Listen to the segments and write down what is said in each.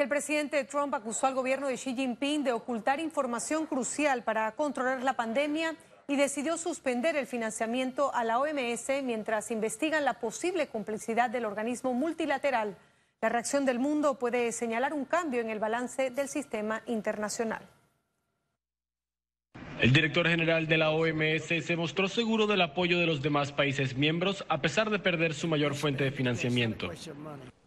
el presidente Trump acusó al gobierno de Xi Jinping de ocultar información crucial para controlar la pandemia y decidió suspender el financiamiento a la OMS mientras investigan la posible complicidad del organismo multilateral. La reacción del mundo puede señalar un cambio en el balance del sistema internacional. El director general de la OMS se mostró seguro del apoyo de los demás países miembros a pesar de perder su mayor fuente de financiamiento.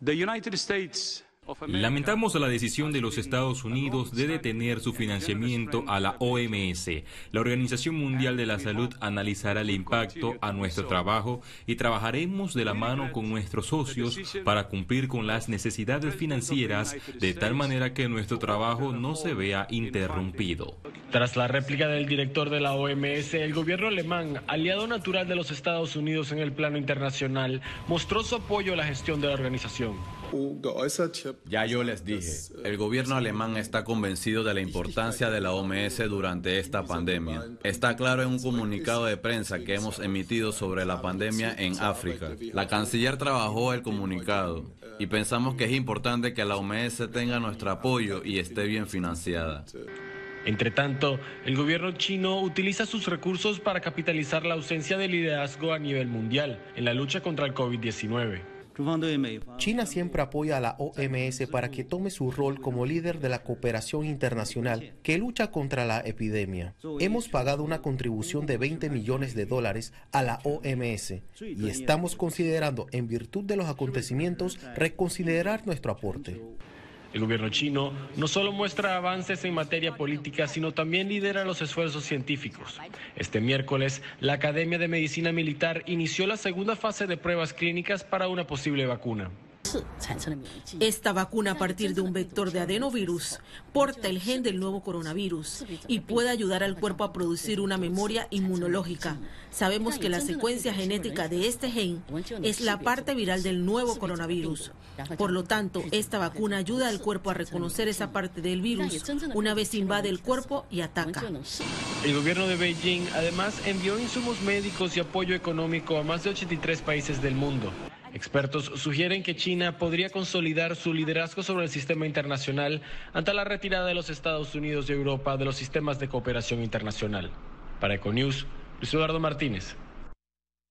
The United States Lamentamos la decisión de los Estados Unidos de detener su financiamiento a la OMS. La Organización Mundial de la Salud analizará el impacto a nuestro trabajo y trabajaremos de la mano con nuestros socios para cumplir con las necesidades financieras de tal manera que nuestro trabajo no se vea interrumpido. Tras la réplica del director de la OMS, el gobierno alemán, aliado natural de los Estados Unidos en el plano internacional, mostró su apoyo a la gestión de la organización. Ya yo les dije, el gobierno alemán está convencido de la importancia de la OMS durante esta pandemia. Está claro en un comunicado de prensa que hemos emitido sobre la pandemia en África. La canciller trabajó el comunicado y pensamos que es importante que la OMS tenga nuestro apoyo y esté bien financiada. Entre tanto, el gobierno chino utiliza sus recursos para capitalizar la ausencia de liderazgo a nivel mundial en la lucha contra el COVID-19. China siempre apoya a la OMS para que tome su rol como líder de la cooperación internacional que lucha contra la epidemia. Hemos pagado una contribución de 20 millones de dólares a la OMS y estamos considerando, en virtud de los acontecimientos, reconsiderar nuestro aporte. El gobierno chino no solo muestra avances en materia política, sino también lidera los esfuerzos científicos. Este miércoles, la Academia de Medicina Militar inició la segunda fase de pruebas clínicas para una posible vacuna. Esta vacuna a partir de un vector de adenovirus porta el gen del nuevo coronavirus y puede ayudar al cuerpo a producir una memoria inmunológica. Sabemos que la secuencia genética de este gen es la parte viral del nuevo coronavirus. Por lo tanto, esta vacuna ayuda al cuerpo a reconocer esa parte del virus una vez invade el cuerpo y ataca. El gobierno de Beijing además envió insumos médicos y apoyo económico a más de 83 países del mundo. Expertos sugieren que China podría consolidar su liderazgo sobre el sistema internacional ante la retirada de los Estados Unidos y Europa de los sistemas de cooperación internacional. Para Econews, Luis Eduardo Martínez,